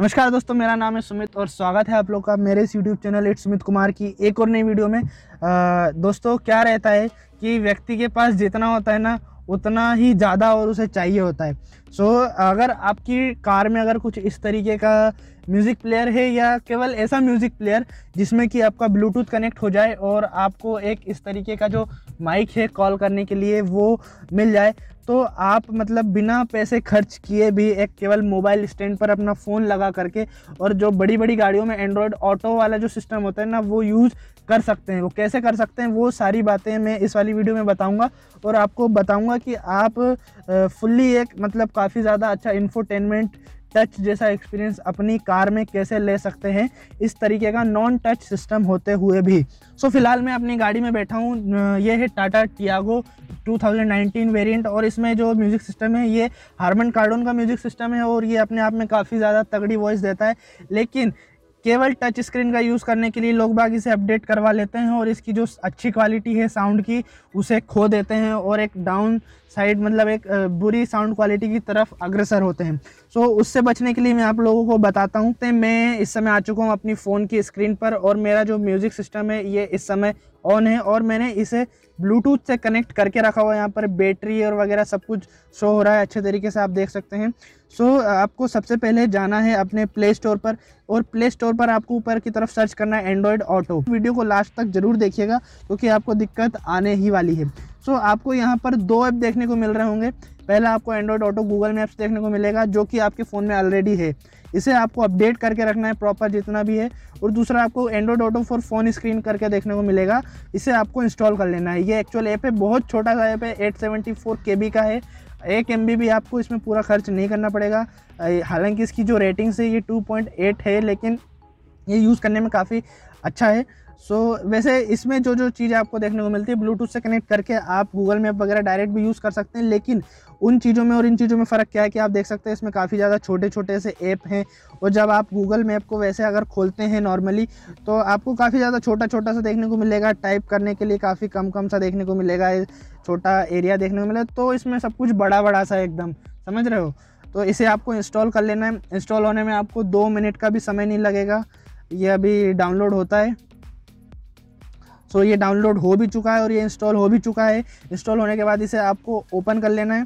नमस्कार दोस्तों मेरा नाम है सुमित और स्वागत है आप लोग का मेरे इस YouTube channel it Sumit Kumar की एक और नई वीडियो में आ, दोस्तों क्या रहता है कि व्यक्ति के पास जितना होता है ना उतना ही ज़्यादा और उसे चाहिए होता है सो so, अगर आपकी कार में अगर कुछ इस तरीके का म्यूज़िक प्लेयर है या केवल ऐसा म्यूज़िक प्लेयर जिसमें कि आपका ब्लूटूथ कनेक्ट हो जाए और आपको एक इस तरीके का जो माइक है कॉल करने के लिए वो मिल जाए तो आप मतलब बिना पैसे खर्च किए भी एक केवल मोबाइल स्टैंड पर अपना फ़ोन लगा करके और जो बड़ी बड़ी गाड़ियों में एंड्रॉयड ऑटो वाला जो सिस्टम होता है ना वो यूज़ कर सकते हैं वो कैसे कर सकते हैं वो सारी बातें मैं इस वाली वीडियो में बताऊंगा और आपको बताऊंगा कि आप फुल्ली एक मतलब काफ़ी ज़्यादा अच्छा इन्फोटेनमेंट टच जैसा एक्सपीरियंस अपनी कार में कैसे ले सकते हैं इस तरीके का नॉन टच सिस्टम होते हुए भी सो so, फिलहाल मैं अपनी गाड़ी में बैठा हूँ ये है टाटा टियागो 2019 वेरिएंट और इसमें जो म्यूज़िक सिस्टम है ये हारमन कार्डोन का म्यूज़िक सिस्टम है और ये अपने आप में काफ़ी ज़्यादा तगड़ी वॉइस देता है लेकिन केवल टच स्क्रीन का यूज़ करने के लिए लोग बाग इसे अपडेट करवा लेते हैं और इसकी जो अच्छी क्वालिटी है साउंड की उसे खो देते हैं और एक डाउन साइड मतलब एक बुरी साउंड क्वालिटी की तरफ अग्रसर होते हैं सो so, उससे बचने के लिए मैं आप लोगों को बताता हूँ मैं इस समय आ चुका हूँ अपनी फ़ोन की स्क्रीन पर और मेरा जो म्यूज़िक सिस्टम है ये इस समय ऑन है और मैंने इसे ब्लूटूथ से कनेक्ट करके रखा हुआ है यहाँ पर बैटरी और वगैरह सब कुछ शो हो रहा है अच्छे तरीके से आप देख सकते हैं सो so, आपको सबसे पहले जाना है अपने प्ले स्टोर पर और प्ले स्टोर पर आपको ऊपर की तरफ सर्च करना है एंड्रॉयड ऑटो वीडियो को लास्ट तक ज़रूर देखिएगा क्योंकि आपको दिक्कत आने ही वाली है सो आपको यहाँ पर दो ऐप देखने को मिल रहे होंगे पहला आपको एंड्रॉयड ऑटो गूगल मैप्स देखने को मिलेगा जो कि आपके फ़ोन में ऑलरेडी है इसे आपको अपडेट करके रखना है प्रॉपर जितना भी है और दूसरा आपको Android Auto for phone screen करके देखने को मिलेगा इसे आपको इंस्टॉल कर लेना है ये एक्चुअल ऐप है बहुत छोटा सा ऐप है eight seventy four K B का है एक एम भी आपको इसमें पूरा खर्च नहीं करना पड़ेगा हालांकि इसकी जो रेटिंग्स है ये टू पॉइंट एट है लेकिन ये यूज़ करने में काफ़ी अच्छा है सो so, वैसे इसमें जो जो चीज़ें आपको देखने को मिलती है ब्लूटूथ से कनेक्ट करके आप गूगल मैप वगैरह डायरेक्ट भी यूज़ कर सकते हैं लेकिन उन चीज़ों में और इन चीज़ों में फ़र्क क्या है कि आप देख सकते हैं इसमें काफ़ी ज़्यादा छोटे छोटे से ऐप हैं और जब आप गूगल मैप को वैसे अगर खोलते हैं नॉर्मली तो आपको काफ़ी ज़्यादा छोटा छोटा सा देखने को मिलेगा टाइप करने के लिए काफ़ी कम कम सा देखने को मिलेगा छोटा एरिया देखने को मिलेगा तो इसमें सब कुछ बड़ा बड़ा सा एकदम समझ रहे हो तो इसे आपको इंस्टॉल कर लेना है इंस्टॉल होने में आपको दो मिनट का भी समय नहीं लगेगा ये अभी डाउनलोड होता है सो so, ये डाउनलोड हो भी चुका है और ये इंस्टॉल हो भी चुका है इंस्टॉल होने के बाद इसे आपको ओपन कर लेना है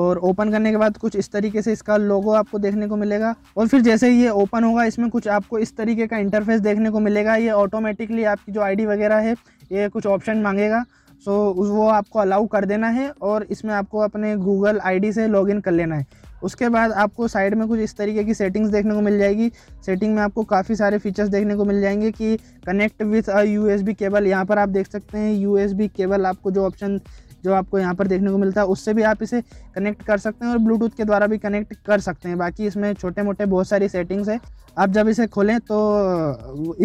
और ओपन करने के बाद कुछ इस तरीके से इसका लोगो आपको देखने को मिलेगा और फिर जैसे ही ये ओपन होगा इसमें कुछ आपको इस तरीके का इंटरफेस देखने को मिलेगा ये ऑटोमेटिकली आपकी जो आईडी वगैरह है ये कुछ ऑप्शन मांगेगा सो so, वो आपको अलाउ कर देना है और इसमें आपको अपने गूगल आईडी से लॉगिन कर लेना है उसके बाद आपको साइड में कुछ इस तरीके की सेटिंग्स देखने को मिल जाएगी सेटिंग में आपको काफ़ी सारे फीचर्स देखने को मिल जाएंगे कि connect with a U cable यहाँ पर आप देख सकते हैं यू केबल आपको जो ऑप्शन जो आपको यहाँ पर देखने को मिलता है उससे भी आप इसे कनेक्ट कर सकते हैं और ब्लूटूथ के द्वारा भी कनेक्ट कर सकते हैं बाकी इसमें छोटे मोटे बहुत सारी सेटिंग्स है आप जब इसे खोलें तो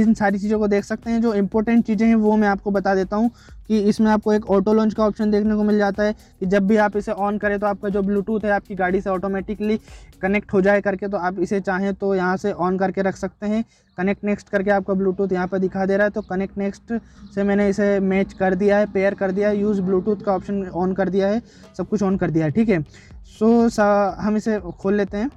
इन सारी चीज़ों को देख सकते हैं जो इंपॉर्टेंट चीज़ें हैं वो मैं आपको बता देता हूँ कि इसमें आपको एक ऑटो लॉन्च का ऑप्शन देखने को मिल जाता है कि जब भी आप इसे ऑन करें तो आपका जो ब्लूटूथ है आपकी गाड़ी से ऑटोमेटिकली कनेक्ट हो जाए करके तो आप इसे चाहें तो यहाँ से ऑन करके रख सकते हैं कनेक्ट नेक्स्ट करके आपका ब्लूटूथ यहाँ पर दिखा दे रहा है तो कनेक्ट नेक्स्ट से मैंने इसे मैच कर दिया है पेयर कर दिया है यूज़ ब्लूटूथ का ऑप्शन ऑन कर दिया है सब कुछ ऑन कर दिया है ठीक है सो हम इसे खोल लेते हैं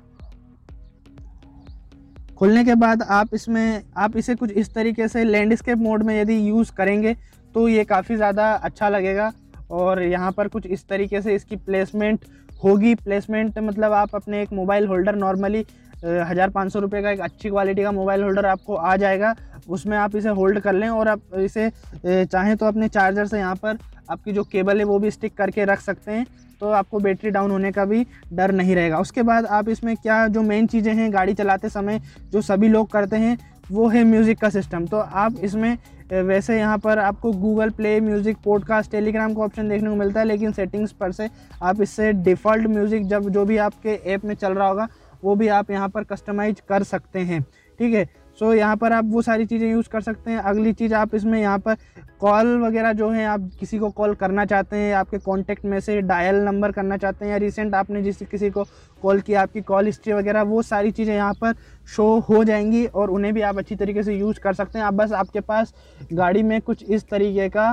खोलने के बाद आप इसमें आप इसे कुछ इस तरीके से लैंडस्केप मोड में यदि यूज़ करेंगे तो ये काफ़ी ज़्यादा अच्छा लगेगा और यहाँ पर कुछ इस तरीके से इसकी प्लेसमेंट होगी प्लेसमेंट मतलब आप अपने एक मोबाइल होल्डर नॉर्मली हज़ार पाँच सौ रुपये का एक अच्छी क्वालिटी का मोबाइल होल्डर आपको आ जाएगा उसमें आप इसे होल्ड कर लें और आप इसे चाहें तो अपने चार्जर से यहाँ पर आपकी जो केबल है वो भी स्टिक करके रख सकते हैं तो आपको बैटरी डाउन होने का भी डर नहीं रहेगा उसके बाद आप इसमें क्या जो मेन चीज़ें हैं गाड़ी चलाते समय जो सभी लोग करते हैं वो है म्यूज़िक का सिस्टम तो आप इसमें वैसे यहाँ पर आपको Google Play Music podcast Telegram का ऑप्शन देखने को मिलता है लेकिन सेटिंग्स पर से आप इससे डिफ़ॉल्ट म्यूज़िक जब जो भी आपके ऐप में चल रहा होगा वो भी आप यहाँ पर कस्टमाइज कर सकते हैं ठीक है सो so, यहाँ पर आप वो सारी चीज़ें यूज़ कर सकते हैं अगली चीज़ आप इसमें यहाँ पर कॉल वगैरह जो है आप किसी को कॉल करना चाहते हैं आपके कॉन्टैक्ट में से डायल नंबर करना चाहते हैं या रिसेंट आपने जिस किसी को कॉल किया आपकी कॉल हिस्ट्री वगैरह वो सारी चीज़ें यहाँ पर शो हो जाएंगी और उन्हें भी आप अच्छी तरीके से यूज़ कर सकते हैं आप बस आपके पास गाड़ी में कुछ इस तरीके का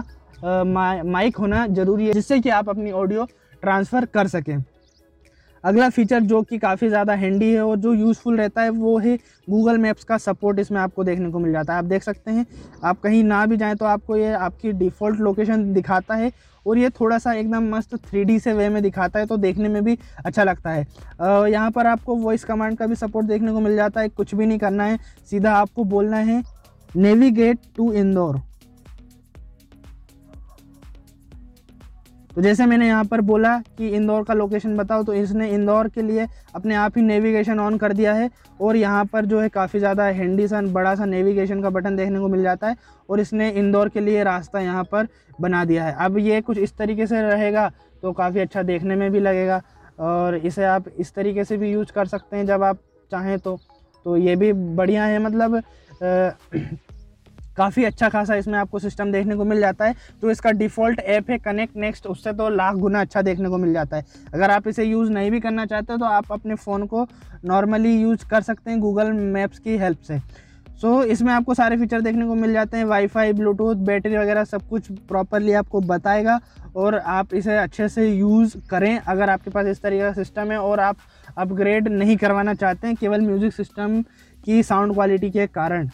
माइक होना ज़रूरी है जिससे कि आप अपनी ऑडियो ट्रांसफ़र कर सकें अगला फीचर जो कि काफ़ी ज़्यादा हैंडी है और जो यूज़फुल रहता है वो है गूगल मैप्स का सपोर्ट इसमें आपको देखने को मिल जाता है आप देख सकते हैं आप कहीं ना भी जाएँ तो आपको ये आपकी डिफ़ॉल्ट लोकेशन दिखाता है और ये थोड़ा सा एकदम मस्त थ्री से वे में दिखाता है तो देखने में भी अच्छा लगता है यहाँ पर आपको वॉइस कमांड का भी सपोर्ट देखने को मिल जाता है कुछ भी नहीं करना है सीधा आपको बोलना है नेविगेट टू इंदौर तो जैसे मैंने यहाँ पर बोला कि इंदौर का लोकेशन बताओ तो इसने इंदौर के लिए अपने आप ही नेविगेशन ऑन कर दिया है और यहाँ पर जो है काफ़ी ज़्यादा हैंडी सा बड़ा सा नेविगेशन का बटन देखने को मिल जाता है और इसने इंदौर के लिए रास्ता यहाँ पर बना दिया है अब ये कुछ इस तरीके से रहेगा तो काफ़ी अच्छा देखने में भी लगेगा और इसे आप इस तरीके से भी यूज कर सकते हैं जब आप चाहें तो तो ये भी बढ़िया है मतलब आ, काफ़ी अच्छा खासा इसमें आपको सिस्टम देखने को मिल जाता है तो इसका डिफ़ॉल्ट ऐप है कनेक्ट नेक्स्ट उससे तो लाख गुना अच्छा देखने को मिल जाता है अगर आप इसे यूज़ नहीं भी करना चाहते तो आप अपने फ़ोन को नॉर्मली यूज़ कर सकते हैं गूगल मैप्स की हेल्प से सो so, इसमें आपको सारे फीचर देखने को मिल जाते हैं वाईफाई ब्लूटूथ बैटरी वगैरह सब कुछ प्रॉपरली आपको बताएगा और आप इसे अच्छे से यूज़ करें अगर आपके पास इस तरीके का सिस्टम है और आप अपग्रेड नहीं करवाना चाहते हैं केवल म्यूज़िक सिस्टम की साउंड क्वालिटी के कारण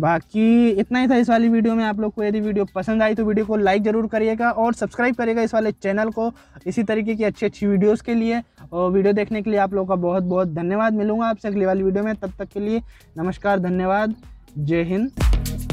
बाकी इतना ही था इस वाली वीडियो में आप लोग को यदि वीडियो पसंद आई तो वीडियो को लाइक ज़रूर करिएगा और सब्सक्राइब करिएगा इस वाले चैनल को इसी तरीके की अच्छी अच्छी वीडियोस के लिए और वीडियो देखने के लिए आप लोगों का बहुत बहुत धन्यवाद मिलूंगा आपसे अगली वाली वीडियो में तब तक के लिए नमस्कार धन्यवाद जय हिंद